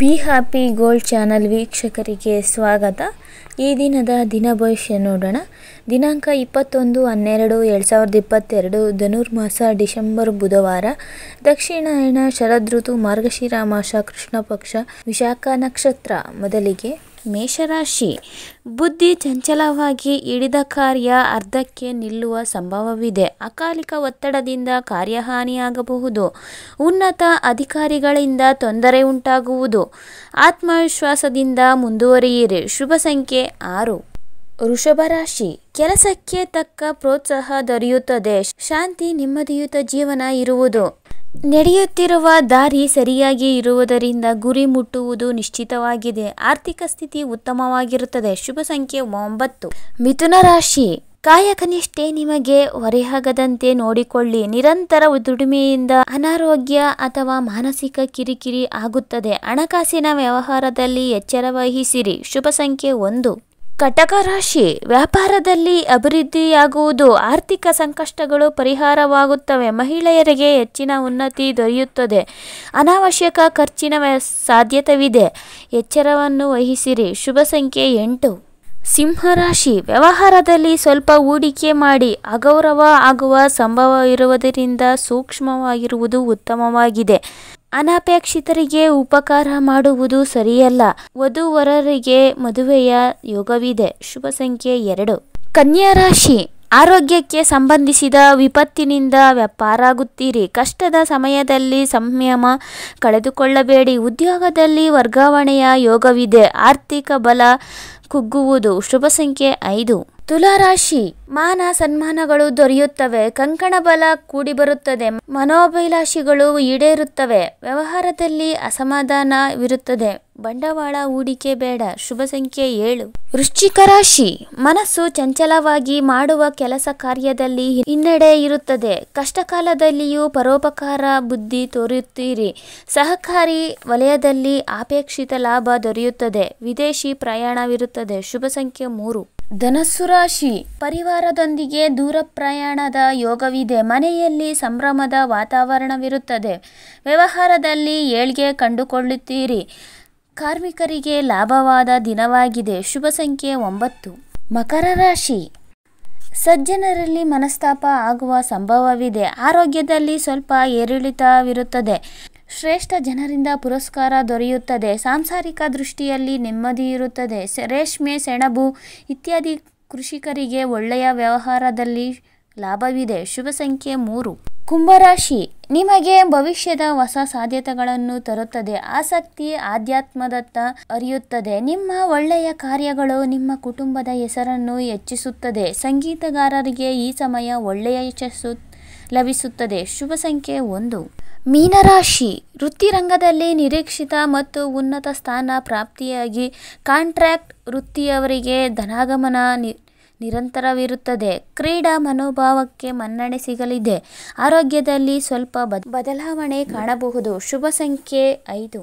be happy gold channel ವೀಕ್ಷಕರಿಗೆ ಸ್ವಾಗತ ಈ ದಿನದ ದಿನ ಭವಿಷ್ಯ ನೋಡೋಣ ದಿನಾಂಕ ಇಪ್ಪತ್ತೊಂದು ಹನ್ನೆರಡು ಎರಡು ಸಾವಿರದ ಇಪ್ಪತ್ತೆರಡು ಧನುರ್ಮಾಸ ಡಿಸೆಂಬರ್ ಬುಧವಾರ ದಕ್ಷಿಣಾಯಣ ಶರದೃತು ಮಾರ್ಗಶಿರ ಮಾಸ ಕೃಷ್ಣ ಪಕ್ಷ ವಿಶಾಖ ನಕ್ಷತ್ರ ಮೊದಲಿಗೆ ಮೇಷರಾಶಿ ಬುದ್ಧಿ ಚಂಚಲವಾಗಿ ಹಿಡಿದ ಕಾರ್ಯ ಅರ್ಧಕ್ಕೆ ನಿಲ್ಲುವ ಸಂಭವವಿದೆ ಅಕಾಲಿಕ ಒತ್ತಡದಿಂದ ಕಾರ್ಯಹಾನಿಯಾಗಬಹುದು ಉನ್ನತ ಅಧಿಕಾರಿಗಳಿಂದ ತೊಂದರೆ ಉಂಟಾಗುವುದು ಆತ್ಮವಿಶ್ವಾಸದಿಂದ ಮುಂದುವರಿಯಿರಿ ಶುಭ ಸಂಖ್ಯೆ ಆರು ರಾಶಿ ಕೆಲಸಕ್ಕೆ ತಕ್ಕ ಪ್ರೋತ್ಸಾಹ ದೊರೆಯುತ್ತದೆ ಶಾಂತಿ ನೆಮ್ಮದಿಯುತ ಜೀವನ ಇರುವುದು ನಡೆಯುತ್ತಿರುವ ದಾರಿ ಸರಿಯಾಗಿ ಇರುವುದರಿಂದ ಗುರಿ ಮುಟ್ಟುವುದು ನಿಶ್ಚಿತವಾಗಿದೆ ಆರ್ಥಿಕ ಸ್ಥಿತಿ ಉತ್ತಮವಾಗಿರುತ್ತದೆ ಶುಭ ಸಂಖ್ಯೆ ಒಂಬತ್ತು ಮಿಥುನ ರಾಶಿ ಕಾಯಕನಿಷ್ಠೆ ನಿಮಗೆ ಹೊರೆಯಾಗದಂತೆ ನೋಡಿಕೊಳ್ಳಿ ನಿರಂತರ ದುಡಿಮೆಯಿಂದ ಅನಾರೋಗ್ಯ ಅಥವಾ ಮಾನಸಿಕ ಕಿರಿಕಿರಿ ಆಗುತ್ತದೆ ಹಣಕಾಸಿನ ವ್ಯವಹಾರದಲ್ಲಿ ಎಚ್ಚರ ವಹಿಸಿರಿ ಶುಭ ಸಂಖ್ಯೆ ಒಂದು ಕಟಕ ರಾಶಿ ವ್ಯಾಪಾರದಲ್ಲಿ ಅಭಿವೃದ್ಧಿಯಾಗುವುದು ಆರ್ಥಿಕ ಸಂಕಷ್ಟಗಳು ಪರಿಹಾರವಾಗುತ್ತವೆ ಮಹಿಳೆಯರಿಗೆ ಹೆಚ್ಚಿನ ಉನ್ನತಿ ದೊರೆಯುತ್ತದೆ ಅನಾವಶ್ಯಕ ಖರ್ಚಿನ ಸಾಧ್ಯತೆವಿದೆ ಎಚ್ಚರವನ್ನು ವಹಿಸಿರಿ ಶುಭ ಸಂಖ್ಯೆ ಎಂಟು ಸಿಂಹರಾಶಿ ವ್ಯವಹಾರದಲ್ಲಿ ಸ್ವಲ್ಪ ಹೂಡಿಕೆ ಮಾಡಿ ಅಗೌರವ ಆಗುವ ಸಂಭವ ಇರುವುದರಿಂದ ಸೂಕ್ಷ್ಮವಾಗಿರುವುದು ಉತ್ತಮವಾಗಿದೆ ಅನಪೇಕ್ಷಿತರಿಗೆ ಉಪಕಾರ ಮಾಡುವುದು ಸರಿಯಲ್ಲ ವಧುವರರಿಗೆ ಮದುವೆಯ ಯೋಗವಿದೆ ಶುಭ ಸಂಖ್ಯೆ ಎರಡು ಕನ್ಯಾ ರಾಶಿ ಆರೋಗ್ಯಕ್ಕೆ ಸಂಬಂಧಿಸಿದ ವಿಪತ್ತಿನಿಂದ ವ್ಯಾಪಾರಾಗುತ್ತೀರಿ ಕಷ್ಟದ ಸಮಯದಲ್ಲಿ ಸಂಯಮ ಕಳೆದುಕೊಳ್ಳಬೇಡಿ ಉದ್ಯೋಗದಲ್ಲಿ ವರ್ಗಾವಣೆಯ ಯೋಗವಿದೆ ಆರ್ಥಿಕ ಬಲ ಕುಗ್ಗುವುದು ಶುಭ ಸಂಖ್ಯೆ ಐದು ತುಲಾರಾಶಿ ಮಾನ ಸನ್ಮಾನಗಳು ದೊರೆಯುತ್ತವೆ ಕಂಕಣ ಬಲ ಬರುತ್ತದೆ ಮನೋಭಿಲಾಷಿಗಳು ಈಡೇರುತ್ತವೆ ವ್ಯವಹಾರದಲ್ಲಿ ಅಸಮಾಧಾನವಿರುತ್ತದೆ ಬಂಡವಾಳ ಹೂಡಿಕೆ ಬೇಡ ಶುಭ ಸಂಖ್ಯೆ ಏಳು ವೃಶ್ಚಿಕ ರಾಶಿ ಮನಸ್ಸು ಚಂಚಲವಾಗಿ ಮಾಡುವ ಕೆಲಸ ಕಾರ್ಯದಲ್ಲಿ ಹಿನ್ನಡೆ ಇರುತ್ತದೆ ಕಷ್ಟ ಕಾಲದಲ್ಲಿಯೂ ಪರೋಪಕಾರ ಬುದ್ಧಿ ತೋರುತ್ತೀರಿ ಸಹಕಾರಿ ವಲಯದಲ್ಲಿ ಅಪೇಕ್ಷಿತ ಲಾಭ ದೊರೆಯುತ್ತದೆ ವಿದೇಶಿ ಪ್ರಯಾಣವಿರುತ್ತದೆ ಶುಭ ಸಂಖ್ಯೆ ಮೂರು ಧನಸ್ಸು ರಾಶಿ ಪರಿವಾರದೊಂದಿಗೆ ದೂರ ಪ್ರಯಾಣದ ಯೋಗವಿದೆ ಮನೆಯಲ್ಲಿ ಸಂಭ್ರಮದ ವಾತಾವರಣವಿರುತ್ತದೆ ವ್ಯವಹಾರದಲ್ಲಿ ಏಳ್ಗೆ ಕಂಡುಕೊಳ್ಳುತ್ತೀರಿ ಕಾರ್ಮಿಕರಿಗೆ ಲಾಭವಾದ ದಿನವಾಗಿದೆ ಶುಭ ಸಂಖ್ಯೆ ಒಂಬತ್ತು ಮಕರ ರಾಶಿ ಸಜ್ಜನರಲ್ಲಿ ಮನಸ್ತಾಪ ಆಗುವ ಸಂಭವವಿದೆ ಆರೋಗ್ಯದಲ್ಲಿ ಸ್ವಲ್ಪ ಏರಿಳಿತವಿರುತ್ತದೆ ಶ್ರೇಷ್ಠ ಜನರಿಂದ ಪುರಸ್ಕಾರ ದೊರೆಯುತ್ತದೆ ಸಾಂಸಾರಿಕ ದೃಷ್ಟಿಯಲ್ಲಿ ನೆಮ್ಮದಿ ಇರುತ್ತದೆ ರೇಷ್ಮೆ ಸೆಣಬು ಇತ್ಯಾದಿ ಕೃಷಿಕರಿಗೆ ಒಳ್ಳೆಯ ವ್ಯವಹಾರದಲ್ಲಿ ಲಾಭವಿದೆ ಶುಭ ಸಂಖ್ಯೆ ಮೂರು ಕುಂಭರಾಶಿ ನಿಮಗೆ ಭವಿಷ್ಯದ ಹೊಸ ಸಾಧ್ಯತೆಗಳನ್ನು ತರುತ್ತದೆ ಆಸಕ್ತಿ ಆಧ್ಯಾತ್ಮದತ್ತ ಅರಿಯುತ್ತದೆ ನಿಮ್ಮ ಒಳ್ಳೆಯ ಕಾರ್ಯಗಳು ನಿಮ್ಮ ಕುಟುಂಬದ ಹೆಸರನ್ನು ಹೆಚ್ಚಿಸುತ್ತದೆ ಸಂಗೀತಗಾರರಿಗೆ ಈ ಸಮಯ ಒಳ್ಳೆಯ ಯಶಸ್ಸು ಲಭಿಸುತ್ತದೆ ಶುಭ ಸಂಖ್ಯೆ ಒಂದು ಮೀನರಾಶಿ ವೃತ್ತಿರಂಗದಲ್ಲಿ ನಿರೀಕ್ಷಿತ ಮತ್ತು ಉನ್ನತ ಸ್ಥಾನ ಪ್ರಾಪ್ತಿಯಾಗಿ ಕಾಂಟ್ರಾಕ್ಟ್ ವೃತ್ತಿಯವರಿಗೆ ಧನಾಗಮನ ನಿರಂತರವಿರುತ್ತದೆ ಕ್ರೀಡಾ ಮನೋಭಾವಕ್ಕೆ ಮನ್ನಣೆ ಸಿಗಲಿದೆ ಆರೋಗ್ಯದಲ್ಲಿ ಸ್ವಲ್ಪ ಬದಲಾವಣೆ ಕಾಣಬಹುದು ಶುಭ ಸಂಖ್ಯೆ ಐದು